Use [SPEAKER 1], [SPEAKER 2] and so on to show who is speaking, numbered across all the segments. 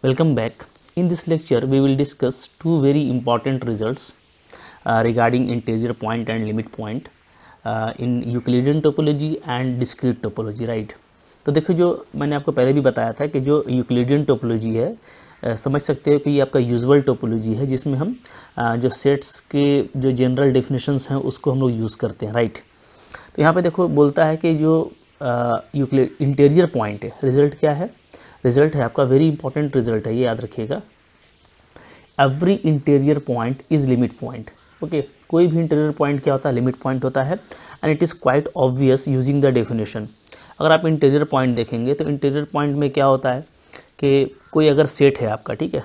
[SPEAKER 1] Welcome back. In this lecture, we will discuss two very important results uh, regarding interior point and limit point uh, in Euclidean topology and discrete topology right तो देखो जो मैंने आपको पहले भी बताया था कि जो यूक्लिडियन टोपोलॉजी है आ, uh, समझ सकते हो कि ये आपका यूजुअल टोपोलॉजी है जिसमें हम आ, uh, जो सेट्स के जो जनरल डेफिनेशंस हैं उसको हम लोग यूज़ करते हैं राइट तो यहाँ पे देखो बोलता है कि जो यूक्लिड इंटीरियर पॉइंट है रिजल्ट क्या है रिजल्ट है आपका वेरी इंपॉर्टेंट रिजल्ट है ये याद रखिएगा every interior point is limit point okay कोई भी इंटीरियर पॉइंट क्या होता है लिमिट पॉइंट होता है and it is quite obvious using the definition अगर आप इंटीरियर पॉइंट देखेंगे तो इंटीरियर पॉइंट में क्या होता है कि कोई अगर सेट है आपका ठीक है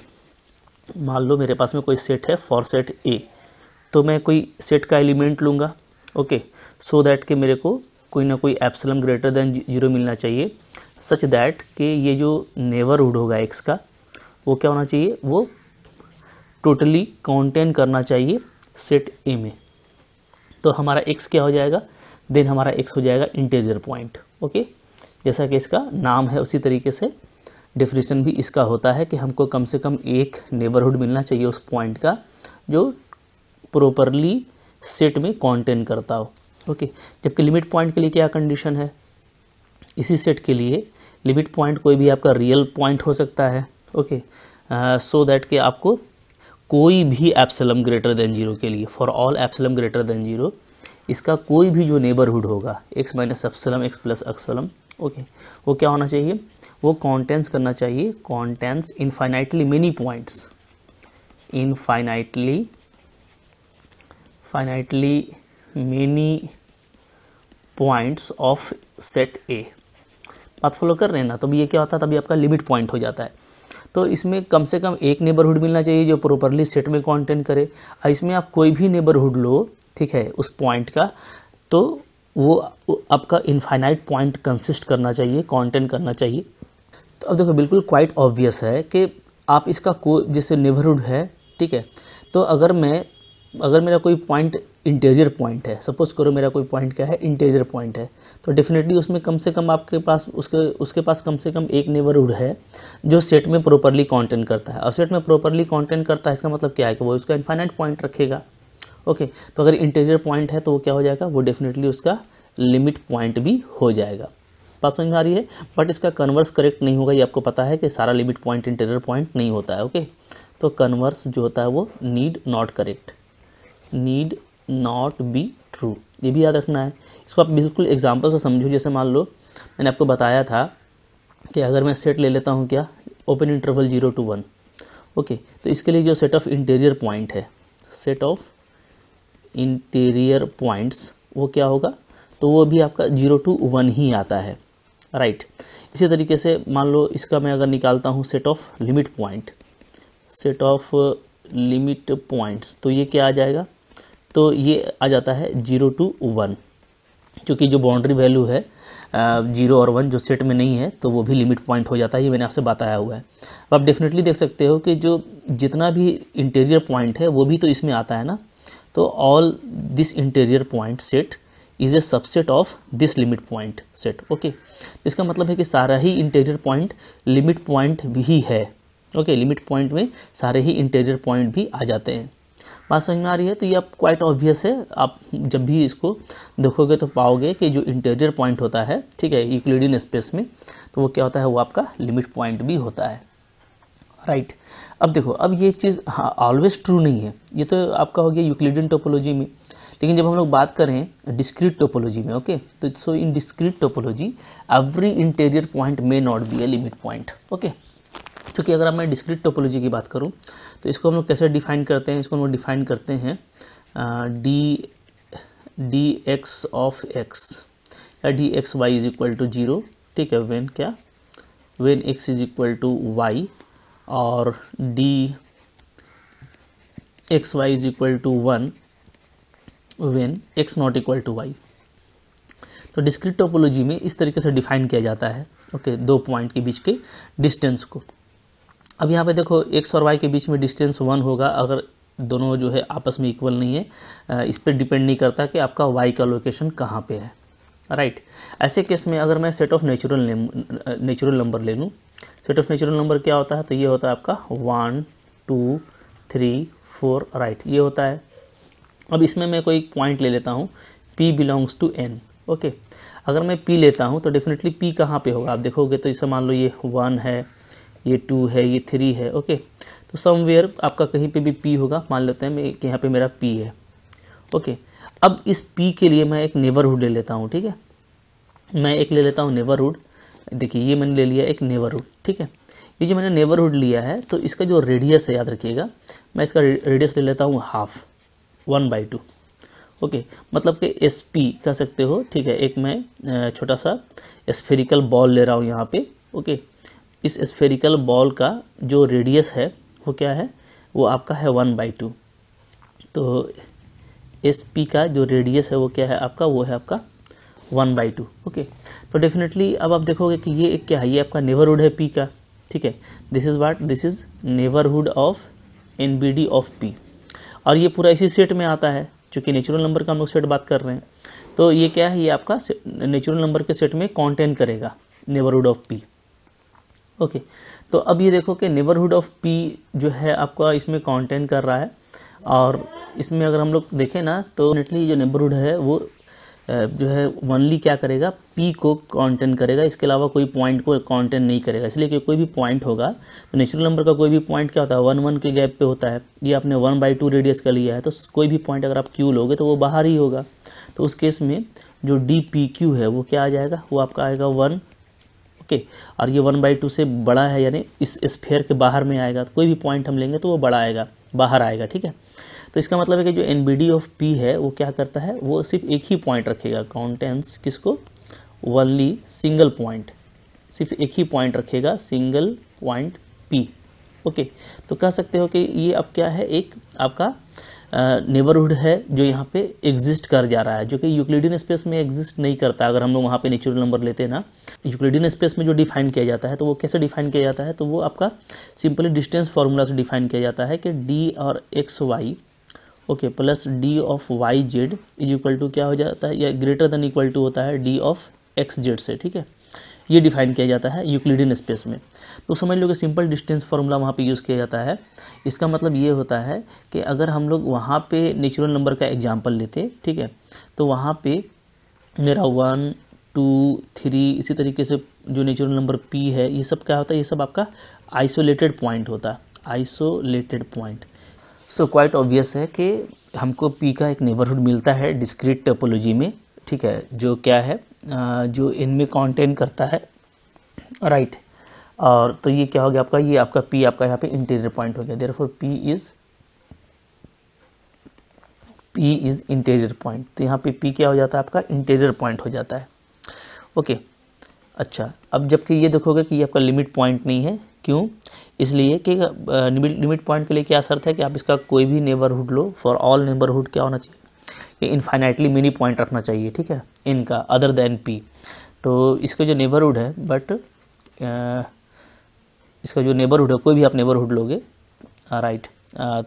[SPEAKER 1] मान लो मेरे पास में कोई सेट है फॉर सेट ए तो मैं कोई सेट का एलिमेंट लूँगा ओके सो दैट कि मेरे को कोई ना कोई एप्सलम ग्रेटर देन जीरो मिलना चाहिए सच दैट कि ये जो नेबरहुड होगा एक्स का वो क्या होना चाहिए वो टोटली कॉन्टेन करना चाहिए सेट ए में तो हमारा एक्स क्या हो जाएगा देन हमारा एक्स हो जाएगा इंटीरियर पॉइंट ओके जैसा कि इसका नाम है उसी तरीके से डिफिनेशन भी इसका होता है कि हमको कम से कम एक नेबरहुड मिलना चाहिए उस पॉइंट का जो प्रॉपरली सेट में कॉन्टेन करता हो ओके जबकि लिमिट पॉइंट के लिए क्या कंडीशन है इसी सेट के लिए लिमिट पॉइंट कोई भी आपका रियल पॉइंट हो सकता है ओके सो दैट के आपको कोई भी एप्सलम ग्रेटर देन जीरो के लिए for all epsilon greater than zero इसका कोई भी जो नेबरहुड होगा x minus epsilon x plus epsilon okay वो क्या होना चाहिए वो कॉन्टेंस करना चाहिए contains infinitely many points infinitely finitely many points of set a path follow कर रहे हैं ना तभी ये क्या होता है तभी आपका लिमिट पॉइंट हो जाता है तो इसमें कम से कम एक नेबरहुड मिलना चाहिए जो प्रॉपरली सेट में कॉन्टेंट करे और इसमें आप कोई भी नेबरहुड लो ठीक है उस पॉइंट का तो वो आपका इनफाइनाइट पॉइंट कंसिस्ट करना चाहिए कॉन्टेंट करना चाहिए तो अब देखो बिल्कुल क्वाइट ऑब्वियस है कि आप इसका को जैसे नेबरहुड है ठीक है तो अगर मैं अगर मेरा कोई पॉइंट इंटीरियर पॉइंट है सपोज करो मेरा कोई पॉइंट क्या है इंटीरियर पॉइंट है तो डेफिनेटली उसमें कम से कम आपके पास उसके उसके पास कम से कम एक नेबरहुड है जो सेट में प्रॉपरली कॉन्टेंट करता है और सेट में प्रॉपरली कॉन्टेंट करता है इसका मतलब क्या है कि वो उसका इन्फाइनाइट पॉइंट रखेगा ओके तो अगर इंटीरियर पॉइंट है तो वो क्या हो जाएगा वो डेफिनेटली उसका लिमिट पॉइंट भी हो जाएगा बात समझ में आ रही है बट इसका कन्वर्स करेक्ट नहीं होगा ये आपको पता है कि सारा लिमिट पॉइंट इंटीरियर पॉइंट नहीं होता है ओके तो कन्वर्स जो होता है वो need not correct need not be true ये भी याद रखना है इसको आप बिल्कुल एग्जाम्पल से समझो जैसे मान लो मैंने आपको बताया था कि अगर मैं सेट ले लेता हूँ क्या open interval zero to one okay तो इसके लिए जो सेट ऑफ इंटीरियर पॉइंट है सेट ऑफ इंटीरियर पॉइंट्स वो क्या होगा तो वो भी आपका जीरो टू वन ही आता है राइट right. इसी तरीके से मान लो इसका मैं अगर निकालता हूँ set of limit point set of limit points तो ये क्या आ जाएगा तो ये आ जाता है जीरो टू वन चूँकि जो बाउंड्री वैल्यू है जीरो और वन जो सेट में नहीं है तो वो भी लिमिट पॉइंट हो जाता है ये मैंने आपसे बताया हुआ है अब आप डेफिनेटली देख सकते हो कि जो जितना भी इंटीरियर पॉइंट है वो भी तो इसमें आता है ना तो all this interior point set is a subset of this limit point set okay इसका मतलब है कि सारा ही इंटीरियर पॉइंट लिमिट पॉइंट भी है ओके लिमिट पॉइंट में सारे ही इंटीरियर पॉइंट भी आ जाते हैं बात समझ में आ रही है तो ये आप क्वाइट ऑब्वियस है आप जब भी इसको देखोगे तो पाओगे कि जो इंटीरियर पॉइंट होता है ठीक है यूक्लिडियन स्पेस में तो वो क्या होता है वो आपका लिमिट पॉइंट भी होता है राइट अब देखो अब ये चीज़ ऑलवेज हाँ, ट्रू नहीं है ये तो आपका हो गया यूक्लिडियन टोपोलॉजी में लेकिन जब हम लोग बात करें डिस्क्रीट टोपोलॉजी में ओके तो so in discrete topology every interior point may not be a limit point okay क्योंकि अगर मैं डिस्क्रीट टोपोलॉजी की बात करूँ तो इसको हम लोग कैसे डिफाइन करते हैं इसको हम लोग डिफाइन करते हैं D D X of X या D X Y is equal to zero ठीक है वेन क्या when X is equal to Y और D X Y is equal to one when X not equal to Y तो discrete topology में इस तरीके से डिफाइन किया जाता है ओके okay, दो पॉइंट के बीच के डिस्टेंस को अब यहाँ पे देखो एक्स और वाई के बीच में डिस्टेंस वन होगा अगर दोनों जो है आपस में इक्वल नहीं है इस पर डिपेंड नहीं करता कि आपका वाई का लोकेशन कहाँ पे है राइट ऐसे केस में अगर मैं set of natural natural number ले लूँ सेट ऑफ नेचुरल नंबर क्या होता है तो ये होता है आपका one two three four right ये होता है अब इसमें मैं कोई पॉइंट ले लेता हूँ P belongs to N okay अगर मैं पी लेता हूँ तो डेफिनेटली पी कहाँ पे होगा आप देखोगे तो इसे मान लो ये वन है ये टू है ये थ्री है ओके तो समवेयर आपका कहीं पे भी पी होगा मान लेते हैं कि यहाँ पे मेरा पी है ओके अब इस पी के लिए मैं एक नेबरहुड ले लेता हूँ ठीक है मैं एक ले लेता हूँ नेबरहुड देखिए ये मैंने ले लिया एक नेबरहुड ठीक है ये जो मैंने नेबरहुड लिया है तो इसका जो रेडियस है याद रखिएगा मैं इसका रेडियस ले लेता हूँ half one by two okay मतलब कि एस पी कह सकते हो ठीक है एक मैं छोटा सा स्फेरिकल बॉल ले रहा हूँ यहाँ पे ओके इस स्फेरिकल बॉल का जो रेडियस है वो क्या है वो आपका है वन बाई टू तो एस पी का जो रेडियस है वो क्या है आपका वो है आपका वन बाई टू ओके तो डेफिनेटली अब आप देखोगे कि ये एक क्या है ये आपका नेबरहुड है पी का ठीक है this is what this is neighbourhood of N B D of P और ये पूरा इसी सेट में आता है चूँकि नेचुरल नंबर का हम लोग सेट बात कर रहे हैं तो ये क्या है ये आपका नेचुरल नंबर के सेट में कॉन्टेन करेगा नेबरहुड ऑफ पी ओके तो अब ये देखो कि नेबरहुड ऑफ पी जो है आपका इसमें कॉन्टेंट कर रहा है और इसमें अगर हम लोग देखें ना तो नेटली जो नेबरहुड है वो जो है वनली क्या करेगा पी को कॉन्टेंट करेगा इसके अलावा कोई पॉइंट को कॉन्टेंट नहीं करेगा इसलिए कि कोई भी पॉइंट होगा तो नेचुरल नंबर का कोई भी पॉइंट क्या होता है वन वन के गैप पे होता है ये आपने वन बाई टू रेडियस का लिया है तो कोई भी पॉइंट अगर आप क्यू लोगे तो वो बाहर ही होगा तो उस केस में जो डी पी क्यू है वो क्या आ जाएगा वो आपका आएगा वन ओके और ये वन बाई टू से बड़ा है यानी इस स्फेयर के बाहर में आएगा तो कोई भी पॉइंट हम लेंगे तो वो बड़ा आएगा बाहर आएगा ठीक है तो इसका मतलब है कि जो N B D of P है वो क्या करता है वो सिर्फ एक ही पॉइंट रखेगा काउंटेंस किसको वनली सिंगल पॉइंट सिर्फ एक ही पॉइंट रखेगा सिंगल पॉइंट पी ओके तो कह सकते हो कि ये अब क्या है एक आपका नेबरहुड है जो यहाँ पे एग्जिस्ट कर जा रहा है जो कि यूक्लिडियन स्पेस में एग्जिस्ट नहीं करता अगर हम लोग वहाँ पे नेचुरल नंबर लेते हैं ना यूक्लिडियन स्पेस में जो डिफाइन किया जाता है तो वो कैसे डिफाइन किया जाता है तो वो आपका सिंपली डिस्टेंस फार्मूला से डिफाइन किया जाता है कि डी और X Y okay plus D of Y Z is equal to क्या हो जाता है या ग्रेटर देन इक्वल टू होता है डी ऑफ एक्स जेड से ठीक है ये डिफाइन किया जाता है यूक्लिडियन स्पेस में तो समझ लो कि सिंपल डिस्टेंस फार्मूला वहाँ पे यूज़ किया जाता है इसका मतलब ये होता है कि अगर हम लोग वहाँ पे नेचुरल नंबर का एग्जाम्पल लेते ठीक है तो वहाँ पे मेरा वन टू थ्री इसी तरीके से जो नेचुरल नंबर पी है ये सब क्या होता है ये सब आपका आइसोलेटेड पॉइंट होता है isolated point so quite obvious है कि हमको पी का एक नेबरहुड मिलता है डिस्क्रीट टोपोलॉजी में ठीक है जो क्या है जो इनमें कॉन्टेन करता है राइट और तो ये क्या हो गया आपका ये आपका पी आपका यहाँ पे इंटीरियर पॉइंट हो गया there for P is P is interior point तो यहाँ पे पी क्या हो जाता है आपका इंटीरियर पॉइंट हो जाता है ओके अच्छा अब जबकि ये देखोगे कि ये आपका लिमिट पॉइंट नहीं है क्यों इसलिए कि लिमिट लिमिट पॉइंट के लिए क्या शर्त है कि आप इसका कोई भी नेबरहुड लो फॉर ऑल नेबरहुड क्या होना चाहिए ये इनफाइनाइटली मिनी पॉइंट रखना चाहिए ठीक है इनका अदर देन पी तो इसका जो नेबरहुड है बट इसका जो नेबरहुड है कोई भी आप नेबरहुड लोगे राइट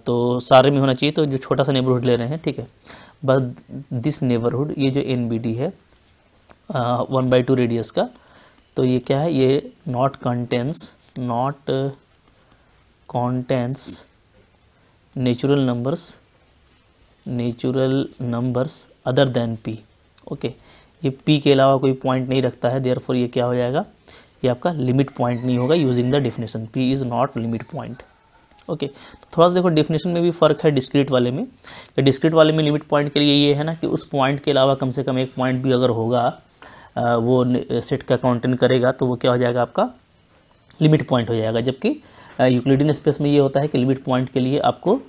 [SPEAKER 1] तो सारे में होना चाहिए तो जो छोटा सा नेबरहुड ले रहे हैं ठीक है बट दिस नेबरहुड ये जो एन है वन बाई टू रेडियस का तो ये क्या है ये not contains not contains natural numbers natural numbers other than P okay ये पी के अलावा कोई पॉइंट नहीं रखता है देयर ये क्या हो जाएगा ये आपका लिमिट पॉइंट नहीं होगा using the definition P is not limit point okay तो थोड़ा सा देखो डेफिनेशन में भी फ़र्क है डिस्क्रीट वाले में कि डिस्क्रीट वाले में लिमिट पॉइंट के लिए ये है ना कि उस पॉइंट के अलावा कम से कम एक पॉइंट भी अगर होगा वो सेट का काउंटेंट करेगा तो वो क्या हो जाएगा आपका लिमिट पॉइंट हो जाएगा जबकि यूक्लिडियन स्पेस में ये होता है कि लिमिट पॉइंट के लिए आपको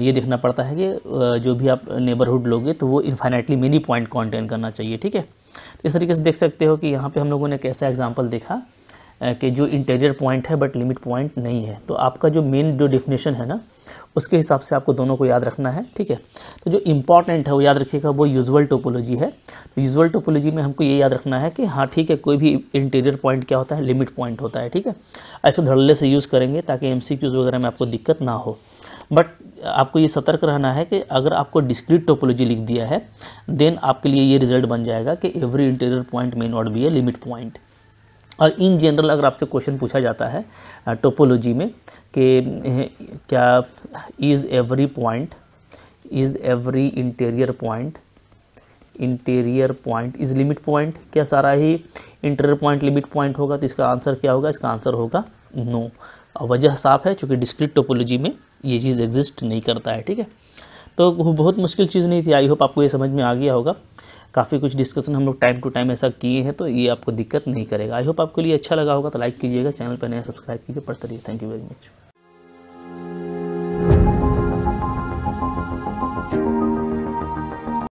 [SPEAKER 1] ये देखना पड़ता है कि जो भी आप नेबरहुड लोगे तो वो इन्फाइनेटली मेनी पॉइंट कॉन्टेन करना चाहिए ठीक है तो इस तरीके से देख सकते हो कि यहाँ पे हम लोगों ने कैसा एग्जाम्पल देखा कि जो इंटीरियर पॉइंट है बट लिमिट पॉइंट नहीं है तो आपका जो मेन जो डिफिनेशन है ना उसके हिसाब से आपको दोनों को याद रखना है ठीक है तो जो इम्पॉर्टेंट है वो याद रखिएगा वो यूजुअल टोपोलॉजी है तो यूजुअल टोपोलॉजी में हमको ये याद रखना है कि हाँ ठीक है कोई भी इंटीरियर पॉइंट क्या होता है लिमिट पॉइंट होता है ठीक है ऐसे धड़ल्ले से यूज़ करेंगे ताकि एम वगैरह में आपको दिक्कत ना हो बट आपको ये सतर्क रहना है कि अगर आपको डिस्क्रीट टोपोलॉजी लिख दिया है देन आपके लिए ये रिजल्ट बन जाएगा कि every interior point may not be a limit point और इन जनरल अगर आपसे क्वेश्चन पूछा जाता है टोपोलॉजी में कि क्या is every point is every interior point interior point is limit point क्या सारा ही इंटीरियर पॉइंट लिमिट पॉइंट होगा तो इसका आंसर क्या होगा इसका आंसर होगा नो no. वजह साफ है चूँकि डिस्क्रिट टोपोलॉजी में ये चीज़ एग्जिस्ट नहीं करता है ठीक है तो वो बहुत मुश्किल चीज़ नहीं थी आई होप आपको ये समझ में आ गया होगा काफ़ी कुछ डिस्कशन हम लोग टाइम टू टाइम ऐसा किए हैं तो ये आपको दिक्कत नहीं करेगा आई होप आपके लिए अच्छा लगा होगा तो लाइक कीजिएगा चैनल पर नया सब्सक्राइब कीजिए पढ़ते रहिए थैंक यू वेरी मच